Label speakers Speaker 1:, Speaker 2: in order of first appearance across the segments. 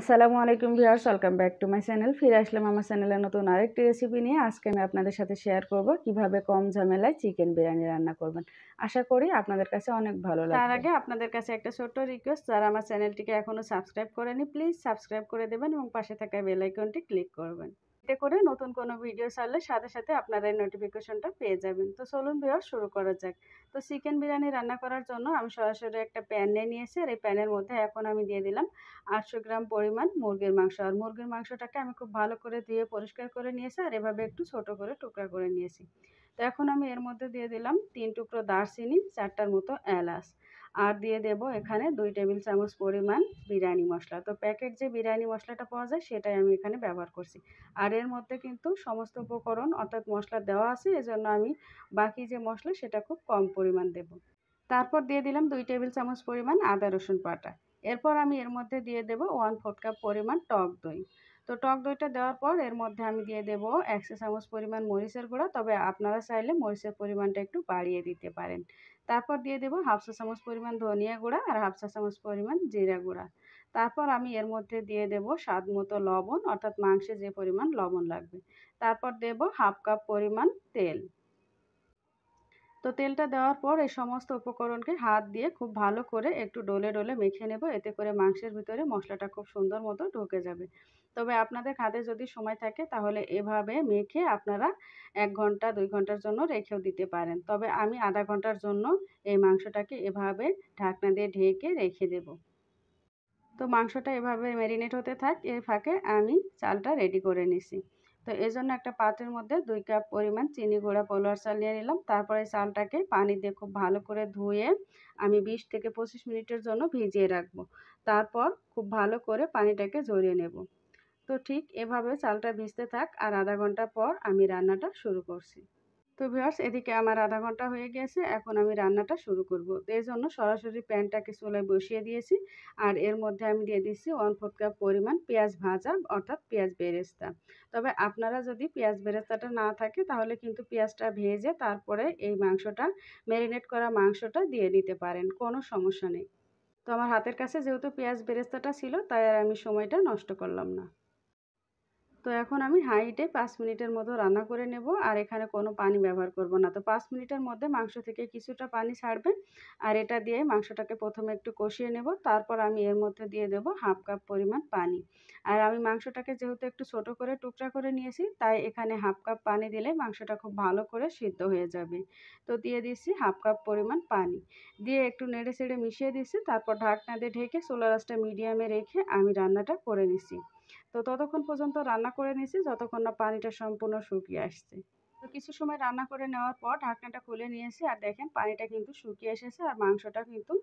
Speaker 1: আসসালামু আলাইকুম viewers welcome back to my channel ফিরে আসলাম আমার চ্যানেলে নতুন আরেকটি রেসিপি নিয়ে আজকে আমি আপনাদের সাথে শেয়ার করব কিভাবে কম ঝামেলায় চিকেন বিরিয়ানি রান্না করবেন আশা করি আপনাদের কাছে অনেক ভালো লাগবে তার আগে আপনাদের কাছে একটা ছোট্ট রিকোয়েস্ট যারা আমার চ্যানেলটিকে এখনও সাবস্ক্রাইব করেনি প্লিজ সাবস্ক্রাইব করে দেবেন এবং পাশে থাকা বেল আইকনটি ক্লিক করবেন এতে করে নতুন কোনো ভিডিও ছাড়লে সাথে সাথে আপনারা এই নোটিফিকেশনটা পেয়ে যাবেন তো চলুন বিহার শুরু করা যাক তো চিকেন বিরিয়ানি রান্না করার জন্য আমি সরাসরি একটা প্যান নিয়ে নিয়েছি আর এই প্যানের মধ্যে এখন আমি দিয়ে দিলাম আটশো গ্রাম পরিমাণ মুরগির মাংস আর মুরগির মাংসটাকে আমি খুব ভালো করে ধুয়ে পরিষ্কার করে নিয়েছি আর এভাবে একটু ছোট করে টুকরা করে নিয়েছি তো এখন আমি এর মধ্যে দিয়ে দিলাম তিন টুকরো দারচিনি চারটার মতো এলাচ আর দিয়ে দেব এখানে দুই টেবিল চামচ পরিমাণ বিরিয়ানি মশলা তো প্যাকেট যে বিরিয়ানি মশলাটা পাওয়া যায় সেটাই আমি এখানে ব্যবহার করছি আর এর মধ্যে কিন্তু সমস্ত উপকরণ অর্থাৎ মশলা দেওয়া আছে এজন্য আমি বাকি যে মশলা সেটা খুব কম পরিমাণ দেব তারপর দিয়ে দিলাম দুই টেবিল চামচ পরিমাণ আদা রসুন বাটা এরপর আমি এর মধ্যে দিয়ে দেব ওয়ান ফোর কাপ পরিমাণ টক দই তো টক দইটা দেওয়ার পর এর মধ্যে আমি দিয়ে দেবো একশো চামচ পরিমাণ মরিচের গুঁড়া তবে আপনারা চাইলে মরিচের পরিমাণটা একটু বাড়িয়ে দিতে পারেন তারপর দিয়ে দেবো হাফ চা চামচ পরিমাণ ধনিয়া গুঁড়া আর হাফ চা চামচ পরিমাণ জিরা গুঁড়া তারপর আমি এর মধ্যে দিয়ে দেব স্বাদ মতো লবণ অর্থাৎ মাংসে যে পরিমাণ লবণ লাগবে তারপর দেব হাফ কাপ পরিমাণ তেল তো তেলটা দেওয়ার পর এই সমস্ত উপকরণকে হাত দিয়ে খুব ভালো করে একটু ডোলে ডোলে মেখে নেব এতে করে মাংসের ভিতরে মশলাটা খুব সুন্দর মতো ঢুকে যাবে তবে আপনাদের হাতে যদি সময় থাকে তাহলে এভাবে মেখে আপনারা এক ঘন্টা দুই ঘন্টার জন্য রেখেও দিতে পারেন তবে আমি আধা ঘন্টার জন্য এই মাংসটাকে এভাবে ঢাকনা দিয়ে ঢেকে রেখে দেব তো মাংসটা এভাবে ম্যারিনেট হতে থাক এর ফাঁকে আমি চালটা রেডি করে নিছি তো এই জন্য একটা পাত্রের মধ্যে দুই কাপ পরিমাণ চিনি গুঁড়া পলোয়ার চাল নিয়ে নিলাম তারপরে চালটাকে পানি দিয়ে খুব ভালো করে ধুয়ে আমি বিশ থেকে পঁচিশ মিনিটের জন্য ভিজিয়ে রাখবো তারপর খুব ভালো করে পানিটাকে ঝরিয়ে নেব তো ঠিক এভাবে চালটা ভিজতে থাক আর আধা ঘন্টা পর আমি রান্নাটা শুরু করছি তো ভিওর্স এদিকে আমার আধা ঘন্টা হয়ে গেছে এখন আমি রান্নাটা শুরু করব এই জন্য সরাসরি প্যানটাকে চুলায় বসিয়ে দিয়েছি আর এর মধ্যে আমি দিয়ে দিচ্ছি ওয়ান ফোর্থ কাপ পরিমাণ পেঁয়াজ ভাজা অর্থাৎ পেঁয়াজ বেরেস্তা তবে আপনারা যদি পেঁয়াজ বেরেস্তাটা না থাকে তাহলে কিন্তু পেঁয়াজটা ভেজে তারপরে এই মাংসটা ম্যারিনেট করা মাংসটা দিয়ে দিতে পারেন কোনো সমস্যা নেই তো আমার হাতের কাছে যেহেতু পেঁয়াজ বেরেস্তাটা ছিল তাই আর আমি সময়টা নষ্ট করলাম না তো এখন আমি হাইটে পাঁচ মিনিটের মতো রান্না করে নেব আর এখানে কোনো পানি ব্যবহার করব না তো পাঁচ মিনিটের মধ্যে মাংস থেকে কিছুটা পানি ছাড়বে আর এটা দিয়ে মাংসটাকে প্রথমে একটু কষিয়ে নেব তারপর আমি এর মধ্যে দিয়ে দেব হাফ কাপ পরিমাণ পানি আর আমি মাংসটাকে যেহেতু একটু ছোট করে টুকরা করে নিয়েছি তাই এখানে হাফ কাপ পানি দিলে মাংসটা খুব ভালো করে সিদ্ধ হয়ে যাবে তো দিয়ে দিচ্ছি হাফ কাপ পরিমাণ পানি দিয়ে একটু নেড়ে চেড়ে মিশিয়ে দিচ্ছি তারপর ঢাকনা দিয়ে ঢেকে সোলার আঁচটা মিডিয়ামে রেখে আমি রান্নাটা করে নিছি তো ততক্ষণ পর্যন্ত রান্না করে নিছি যতক্ষণ না পানিটা সম্পূর্ণ শুকিয়ে আসছে তো কিছু সময় রান্না করে নেওয়ার পর ঢাকনাটা খুলে নিয়েছি আর দেখেন পানিটা কিন্তু শুকিয়ে এসেছে আর মাংসটা কিন্তু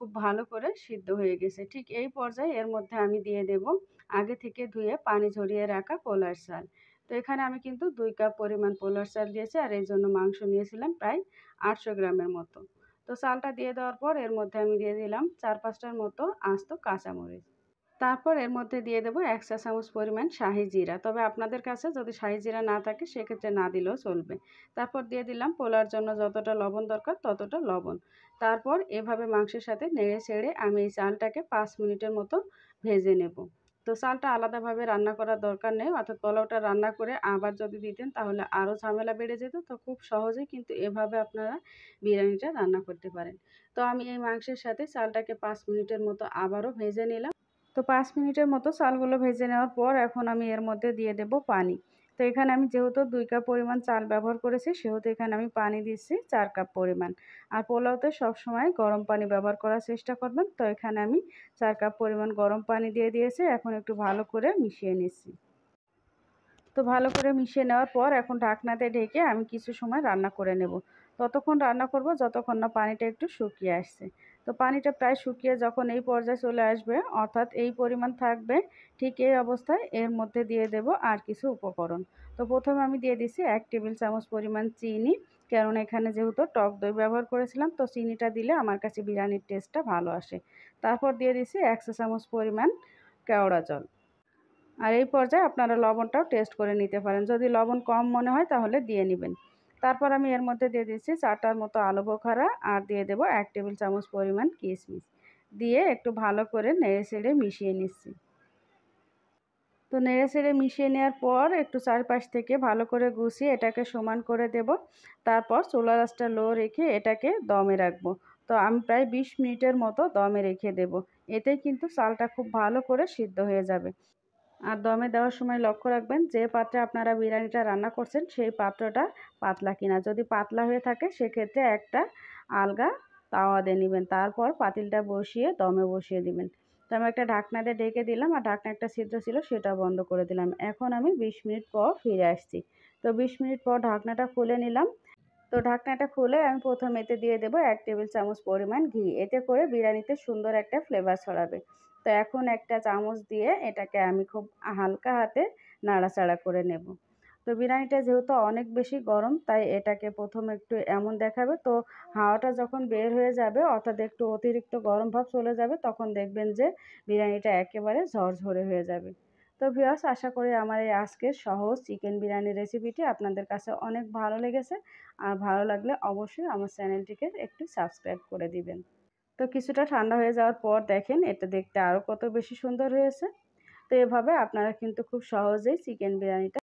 Speaker 1: খুব ভালো করে সিদ্ধ হয়ে গেছে ঠিক এই পর্যায়ে এর মধ্যে আমি দিয়ে দেব আগে থেকে ধুয়ে পানি ঝরিয়ে রাখা পোলার চাল তো এখানে আমি কিন্তু দুই কাপ পরিমাণ পোলার চাল দিয়েছি আর এই জন্য মাংস নিয়েছিলাম প্রায় আটশো গ্রামের মতো তো চালটা দিয়ে দেওয়ার পর এর মধ্যে আমি দিয়ে দিলাম চার পাঁচটার মতো আস্ত কাঁচামরিচ তারপর এর মধ্যে দিয়ে দেবো এক চা চামচ পরিমাণ শাহি জিরা তবে আপনাদের কাছে যদি শাহি জিরা না থাকে সেক্ষেত্রে না দিলেও চলবে তারপর দিয়ে দিলাম পোলার জন্য যতটা লবণ দরকার ততটা লবণ তারপর এভাবে মাংসের সাথে নেড়ে ছেড়ে আমি এই চালটাকে পাঁচ মিনিটের মতো ভেজে নেব তো চালটা আলাদাভাবে রান্না করার দরকার নেই অর্থাৎ পোলাওটা রান্না করে আবার যদি দিতেন তাহলে আরও ঝামেলা বেড়ে যেত তো খুব সহজেই কিন্তু এভাবে আপনারা বিরিয়ানিটা রান্না করতে পারেন তো আমি এই মাংসের সাথে চালটাকে পাঁচ মিনিটের মতো আবারও ভেজে নিলাম তো পাঁচ মিনিটের মতো চালগুলো ভেজে নেওয়ার পর এখন আমি এর মধ্যে দিয়ে দেব পানি তো এখানে আমি যেহেতু দুই কাপ পরিমাণ চাল ব্যবহার করেছি সেহেতু এখানে আমি পানি দিচ্ছি চার কাপ পরিমাণ আর পোলাওতে সবসময় গরম পানি ব্যবহার করার চেষ্টা করবেন তো এখানে আমি চার কাপ পরিমাণ গরম পানি দিয়ে দিয়েছি এখন একটু ভালো করে মিশিয়ে নিচ্ছি তো ভালো করে মিশিয়ে নেওয়ার পর এখন ঢাকনাতে ঢেকে আমি কিছু সময় রান্না করে নেব ততক্ষণ রান্না করব যতক্ষণ না পানিটা একটু শুকিয়ে আসছে তো পানিটা প্রায় শুকিয়ে যখন এই পর্যায়ে চলে আসবে অর্থাৎ এই পরিমাণ থাকবে ঠিক এই অবস্থায় এর মধ্যে দিয়ে দেব আর কিছু উপকরণ তো প্রথমে আমি দিয়ে দিছি এক টেবিল চামচ পরিমাণ চিনি কারণ এখানে যেহেতু টক দই ব্যবহার করেছিলাম তো চিনিটা দিলে আমার কাছে বিরিয়ানির টেস্টটা ভালো আসে তারপর দিয়ে দিছি একশো চামচ পরিমাণ কেওড়া জল আর এই পর্যায়ে আপনারা লবণটাও টেস্ট করে নিতে পারেন যদি লবণ কম মনে হয় তাহলে দিয়ে নেবেন তারপর আমি এর মধ্যে দিয়ে দিচ্ছি চারটার মতো আলু বোখারা আর দিয়ে দেবো এক টেবিল চামচ পরিমাণ কিশমিশ দিয়ে একটু ভালো করে নেড়ে ছেড়ে মিশিয়ে নিচ্ছি তো নেড়ে ছেড়ে মিশিয়ে নেওয়ার পর একটু চারপাশ থেকে ভালো করে গুছিয়ে এটাকে সমান করে দেব তারপর সোলার রাসটা লো রেখে এটাকে দমে রাখবো তো আমি প্রায় ২০ মিনিটের মতো দমে রেখে দেব এতে কিন্তু চালটা খুব ভালো করে সিদ্ধ হয়ে যাবে আর দমে দেওয়ার সময় লক্ষ্য রাখবেন যে পাত্রে আপনারা বিরিয়ানিটা রান্না করছেন সেই পাত্রটা পাতলা কিনা যদি পাতলা হয়ে থাকে সেক্ষেত্রে একটা আলগা তাওয়া দিয়ে নেবেন তারপর পাতিলটা বসিয়ে দমে বসিয়ে দিবেন তো আমি একটা ঢাকনা দিয়ে ডেকে দিলাম আর ঢাকনা একটা ছিদ্র ছিল সেটা বন্ধ করে দিলাম এখন আমি ২০ মিনিট পর ফিরে আসছি তো ২০ মিনিট পর ঢাকনাটা খুলে নিলাম তো ঢাকনাটা খুলে আমি প্রথমেতে দিয়ে দেবো এক টেবিল চামচ পরিমাণ ঘি এতে করে বিরিয়ানিতে সুন্দর একটা ফ্লেভার ছড়াবে তো এখন একটা চামচ দিয়ে এটাকে আমি খুব হালকা হাতে নাড়াচাড়া করে নেব তো বিরিয়ানিটা যেহেতু অনেক বেশি গরম তাই এটাকে প্রথম একটু এমন দেখাবে তো হাওয়াটা যখন বের হয়ে যাবে অর্থাৎ একটু অতিরিক্ত গরম ভাব চলে যাবে তখন দেখবেন যে বিরিয়ানিটা একেবারে ঝরঝরে হয়ে যাবে তো ভিওয়ার্স আশা করি আমার এই আজকের সহজ চিকেন বিরিয়ানি রেসিপিটি আপনাদের কাছে অনেক ভালো লেগেছে আর ভালো লাগলে অবশ্যই আমার চ্যানেলটিকে একটু সাবস্ক্রাইব করে দিবেন তো কিছুটা ঠান্ডা হয়ে যাওয়ার পর দেখেন এটা দেখতে আরও কত বেশি সুন্দর হয়েছে তো এভাবে আপনারা কিন্তু খুব সহজেই চিকেন বিরিয়ানিটা